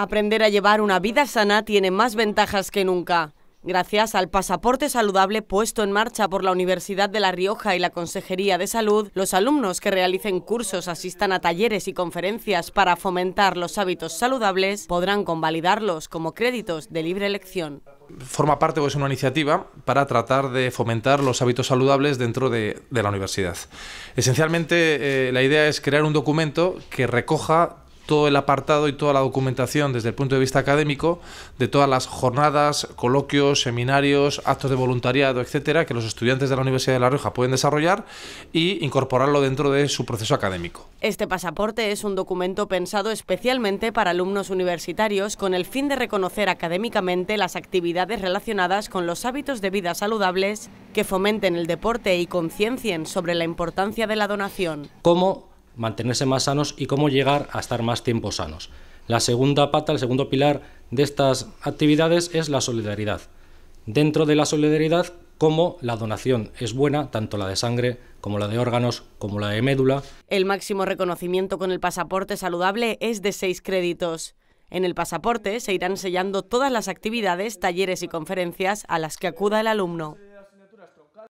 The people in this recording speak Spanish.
Aprender a llevar una vida sana tiene más ventajas que nunca. Gracias al pasaporte saludable puesto en marcha por la Universidad de La Rioja y la Consejería de Salud, los alumnos que realicen cursos, asistan a talleres y conferencias para fomentar los hábitos saludables, podrán convalidarlos como créditos de libre elección. Forma parte de una iniciativa para tratar de fomentar los hábitos saludables dentro de, la universidad. Esencialmente, eh, la idea es crear un documento que recoja todo el apartado y toda la documentación desde el punto de vista académico de todas las jornadas, coloquios, seminarios, actos de voluntariado, etcétera, que los estudiantes de la Universidad de La Rioja pueden desarrollar y incorporarlo dentro de su proceso académico. Este pasaporte es un documento pensado especialmente para alumnos universitarios con el fin de reconocer académicamente las actividades relacionadas con los hábitos de vida saludables que fomenten el deporte y conciencien sobre la importancia de la donación. Como mantenerse más sanos y cómo llegar a estar más tiempo sanos. La segunda pata, el segundo pilar de estas actividades es la solidaridad. Dentro de la solidaridad, cómo la donación es buena, tanto la de sangre como la de órganos, como la de médula. El máximo reconocimiento con el pasaporte saludable es de seis créditos. En el pasaporte se irán sellando todas las actividades, talleres y conferencias a las que acuda el alumno.